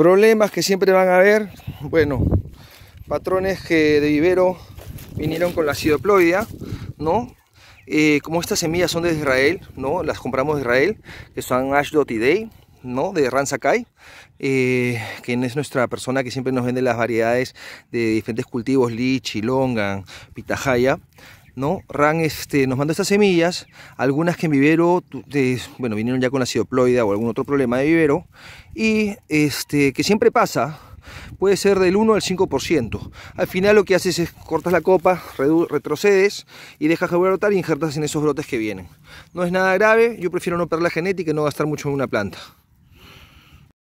Problemas que siempre van a haber, bueno, patrones que de vivero vinieron con la sidoploida, ¿no? Eh, como estas semillas son de Israel, ¿no? Las compramos de Israel, que son Ashdot Day, ¿no? De Ranzakai, eh, quien es nuestra persona que siempre nos vende las variedades de diferentes cultivos, lichi, longan, pitahaya. ¿no? RAN este, nos mandó estas semillas, algunas que en vivero, bueno, vinieron ya con la acidoploida o algún otro problema de vivero, y este, que siempre pasa, puede ser del 1 al 5%. Al final lo que haces es cortas la copa, retrocedes y dejas de brotar e injertas en esos brotes que vienen. No es nada grave, yo prefiero no perder la genética y no gastar mucho en una planta.